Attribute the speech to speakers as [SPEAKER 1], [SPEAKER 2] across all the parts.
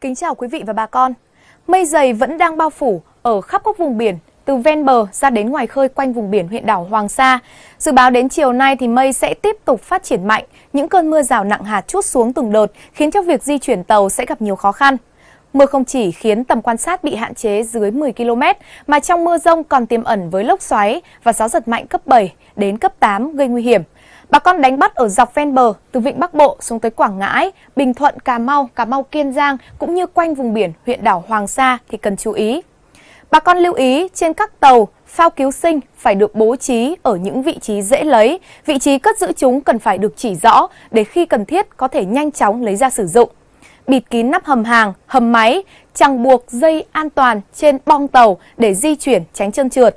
[SPEAKER 1] Kính chào quý vị và bà con. Mây dày vẫn đang bao phủ ở khắp các vùng biển, từ ven bờ ra đến ngoài khơi quanh vùng biển huyện đảo Hoàng Sa. Dự báo đến chiều nay thì mây sẽ tiếp tục phát triển mạnh, những cơn mưa rào nặng hạt chút xuống từng đợt khiến cho việc di chuyển tàu sẽ gặp nhiều khó khăn. Mưa không chỉ khiến tầm quan sát bị hạn chế dưới 10 km, mà trong mưa rông còn tiềm ẩn với lốc xoáy và gió giật mạnh cấp 7 đến cấp 8 gây nguy hiểm. Bà con đánh bắt ở dọc ven bờ, từ vịnh Bắc Bộ xuống tới Quảng Ngãi, Bình Thuận, Cà Mau, Cà Mau, Kiên Giang cũng như quanh vùng biển huyện đảo Hoàng Sa thì cần chú ý. Bà con lưu ý trên các tàu, phao cứu sinh phải được bố trí ở những vị trí dễ lấy, vị trí cất giữ chúng cần phải được chỉ rõ để khi cần thiết có thể nhanh chóng lấy ra sử dụng. Bịt kín nắp hầm hàng, hầm máy, chẳng buộc dây an toàn trên bong tàu để di chuyển tránh trơn trượt.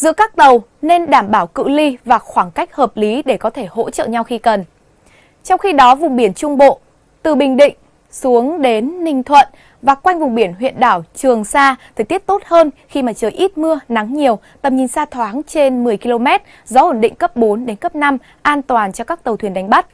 [SPEAKER 1] Giữa các tàu nên đảm bảo cự ly và khoảng cách hợp lý để có thể hỗ trợ nhau khi cần. Trong khi đó, vùng biển Trung Bộ, từ Bình Định xuống đến Ninh Thuận và quanh vùng biển huyện đảo Trường Sa, thời tiết tốt hơn khi mà trời ít mưa, nắng nhiều, tầm nhìn xa thoáng trên 10 km, gió ổn định cấp 4 đến cấp 5, an toàn cho các tàu thuyền đánh bắt.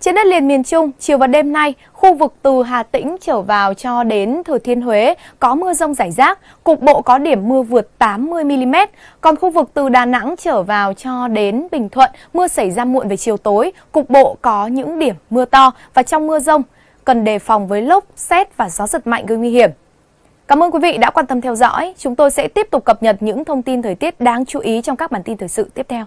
[SPEAKER 1] Trên đất liền miền Trung, chiều và đêm nay, khu vực từ Hà Tĩnh trở vào cho đến Thừa Thiên Huế có mưa rông rải rác, cục bộ có điểm mưa vượt 80mm. Còn khu vực từ Đà Nẵng trở vào cho đến Bình Thuận, mưa xảy ra muộn về chiều tối, cục bộ có những điểm mưa to và trong mưa rông cần đề phòng với lốc, xét và gió giật mạnh gây nguy hiểm. Cảm ơn quý vị đã quan tâm theo dõi. Chúng tôi sẽ tiếp tục cập nhật những thông tin thời tiết đáng chú ý trong các bản tin thời sự tiếp theo.